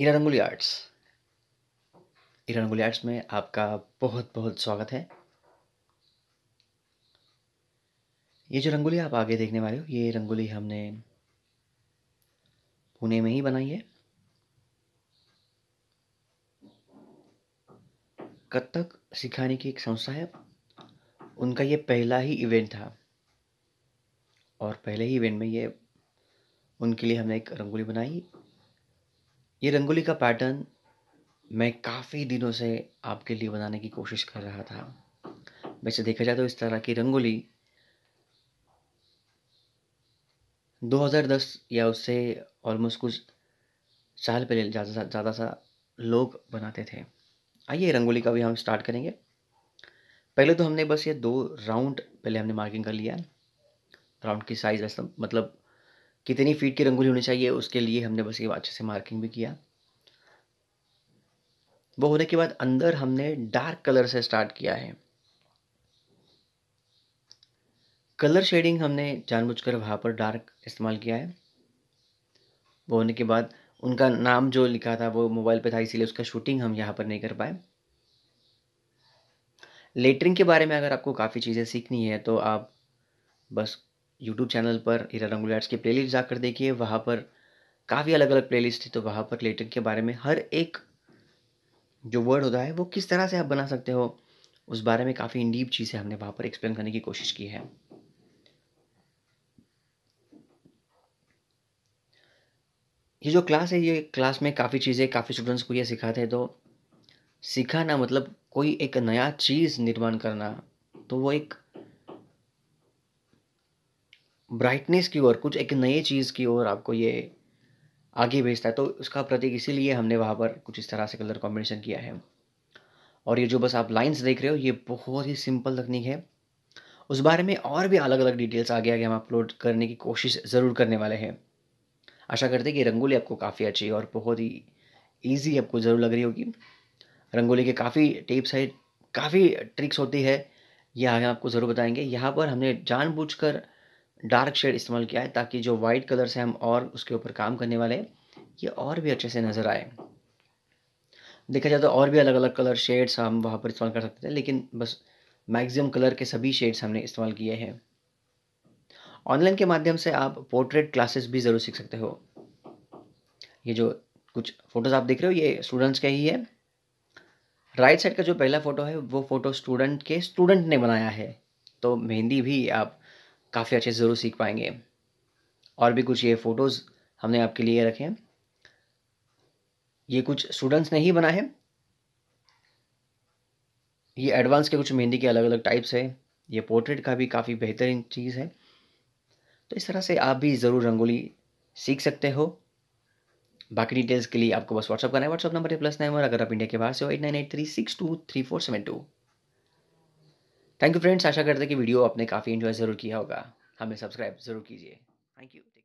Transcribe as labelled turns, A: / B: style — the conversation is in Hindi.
A: इरा रंगोली आर्ट्स ईरा रंगोली आर्ट्स में आपका बहुत बहुत स्वागत है ये जो रंगोली आप आगे देखने वाले हो ये रंगोली हमने पुणे में ही बनाई है कत्थक सिखाने की एक संस्था है उनका ये पहला ही इवेंट था और पहले ही इवेंट में ये उनके लिए हमने एक रंगोली बनाई ये रंगोली का पैटर्न मैं काफ़ी दिनों से आपके लिए बनाने की कोशिश कर रहा था वैसे देखा जाए तो इस तरह की रंगोली 2010 या उससे ऑलमोस्ट कुछ साल पहले ज़्यादा सा ज़्यादा सा लोग बनाते थे आइए रंगोली का भी हम स्टार्ट करेंगे पहले तो हमने बस ये दो राउंड पहले हमने मार्किंग कर लिया राउंड की साइज़ ऐसा मतलब कितनी फीट की रंगोली होनी चाहिए उसके लिए हमने बस ये अच्छे से मार्किंग भी किया वो होने के बाद अंदर हमने डार्क कलर से स्टार्ट किया है कलर शेडिंग हमने जानबूझकर वहाँ पर डार्क इस्तेमाल किया है वो होने के बाद उनका नाम जो लिखा था वो मोबाइल पे था इसीलिए उसका शूटिंग हम यहाँ पर नहीं कर पाए लेटरिंग के बारे में अगर आपको काफ़ी चीज़ें सीखनी है तो आप बस यूट्यूब चैनल पर हीरा रंगोली आर्ट्स की प्लेलिस्ट जाकर देखिए वहाँ पर काफ़ी अलग अलग प्लेलिस्ट थी तो वहाँ पर लेटेड के बारे में हर एक जो वर्ड होता है वो किस तरह से आप बना सकते हो उस बारे में काफ़ी इंडीप चीज़ें हमने वहाँ पर एक्सप्लेन करने की कोशिश की है ये जो क्लास है ये क्लास में काफ़ी चीज़ें काफ़ी स्टूडेंट्स को ये सिखाते हैं तो सीखाना मतलब कोई एक नया चीज़ निर्माण करना तो वो एक ब्राइटनेस की ओर कुछ एक नए चीज़ की ओर आपको ये आगे भेजता है तो उसका प्रतीक इसीलिए हमने वहाँ पर कुछ इस तरह से कलर कॉम्बिनेशन किया है और ये जो बस आप लाइंस देख रहे हो ये बहुत ही सिंपल तकनीक है उस बारे में और भी अलग अलग डिटेल्स आगे आगे हम अपलोड करने की कोशिश ज़रूर करने वाले हैं आशा करते हैं कि रंगोली आपको काफ़ी अच्छी और बहुत ही ईजी आपको ज़रूर लग रही होगी रंगोली के काफ़ी टिप्स है काफ़ी ट्रिक्स होती है ये आगे आपको ज़रूर बताएंगे यहाँ पर हमने जानबूझकर डार्क शेड इस्तेमाल किया है ताकि जो वाइट कलर से हम और उसके ऊपर काम करने वाले हैं ये और भी अच्छे से नज़र आए देखा जाए तो और भी अलग अलग कलर शेड्स हम वहाँ पर इस्तेमाल कर सकते थे लेकिन बस मैक्सिमम कलर के सभी शेड्स हमने इस्तेमाल किए हैं ऑनलाइन के माध्यम से आप पोर्ट्रेट क्लासेस भी ज़रूर सीख सकते हो ये जो कुछ फ़ोटोज़ आप देख रहे हो ये स्टूडेंट्स का ही है राइट साइड का जो पहला फ़ोटो है वो फ़ोटो स्टूडेंट के स्टूडेंट ने बनाया है तो मेहंदी भी आप काफ़ी अच्छे से ज़रूर सीख पाएंगे और भी कुछ ये फ़ोटोज़ हमने आपके लिए रखे हैं ये कुछ स्टूडेंट्स ने ही बनाए हैं ये एडवांस के कुछ मेहंदी के अलग अलग टाइप्स है ये पोर्ट्रेट का भी काफ़ी बेहतरीन चीज़ है तो इस तरह से आप भी ज़रूर रंगोली सीख सकते हो बाकी डिटेल्स के लिए आपको बस व्हाट्सअप करना है व्हाट्सअप नंबर है प्लस नाइन अगर आप इंडिया के बाहर से हो eight nine eight three six two three four seven two thank you friends आशा करते हैं कि वीडियो आपने काफ़ी इन्जॉय ज़रूर किया होगा हमें सब्सक्राइब ज़रूर कीजिए थैंक यू